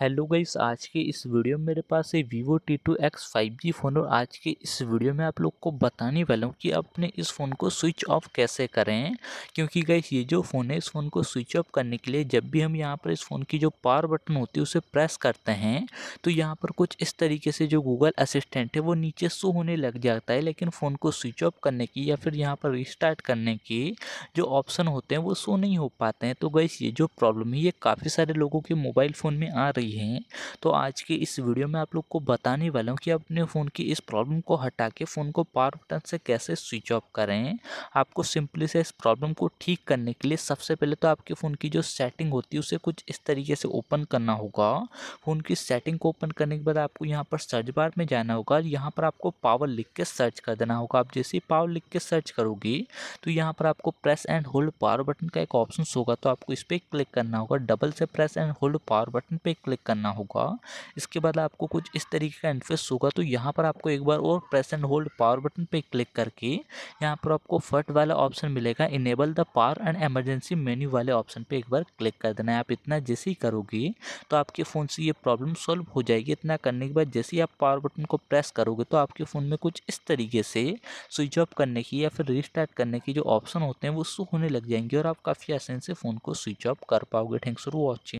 hello guys आज के इस वीडियो में मेरे पास है Vivo T two X five G phone और आज के इस वीडियो में आप लोग को बताने वाला हूँ कि अपने इस फ़ोन को स्विच ऑफ कैसे करें क्योंकि गाइस ये जो फ़ोन है इस फ़ोन को स्विच ऑफ करने के लिए जब भी हम यहाँ पर इस फ़ोन की जो पावर बटन होती है उसे प्रेस करते हैं तो यहाँ पर कुछ इस तरीके से जो गूगल असिस्टेंट है वो नीचे शो होने लग जाता है लेकिन फ़ोन को स्विच ऑफ करने की या फिर यहाँ पर रिस्टार्ट करने की जो ऑप्शन होते हैं वो शो नहीं हो पाते हैं तो गाइस ये जो प्रॉब्लम है ये काफ़ी सारे लोगों के मोबाइल फ़ोन में आ रही रही हैं तो आज के इस वीडियो में आप लोग को बताने वाला हूँ कि अपने फ़ोन की इस प्रॉब्लम को हटा के फ़ोन को पावर बटन से कैसे स्विच ऑफ करें आपको सिंपली से इस प्रॉब्लम को ठीक करने के लिए सबसे पहले तो आपके फ़ोन की जो सेटिंग होती है उसे कुछ इस तरीके से ओपन करना होगा फ़ोन की सेटिंग को ओपन करने के बाद आपको यहाँ पर सर्च बार में जाना होगा यहाँ पर आपको पावर लिख के सर्च कर देना होगा आप जैसे ही पावर लिख के सर्च करोगे तो यहाँ पर आपको press and hold power button का एक ऑप्शन होगा तो आपको इस पर क्लिक करना होगा डबल से press and hold power button पर क्लिक क्लिक करना होगा इसके बाद आपको कुछ इस तरीके का इंटरफेस होगा तो यहाँ पर आपको एक बार और press and hold power button पे क्लिक करके यहाँ पर आपको फट वाला ऑप्शन मिलेगा enable the power and emergency menu वाले ऑप्शन पे एक बार क्लिक कर देना है आप इतना जैसे ही करोगे तो आपके फ़ोन से ये प्रॉब्लम सॉल्व हो जाएगी इतना करने के बाद जैसे ही आप पावर बटन को प्रेस करोगे तो आपके फ़ोन में कुछ इस तरीके से स्विच ऑफ करने की या फिर रिस्टार्ट करने की जो ऑप्शन होते हैं वो शो होने लग जाएंगे और आप काफ़ी आसानी से फ़ोन को स्विच ऑफ कर पाओगे थैंक्स फॉर वॉचिंग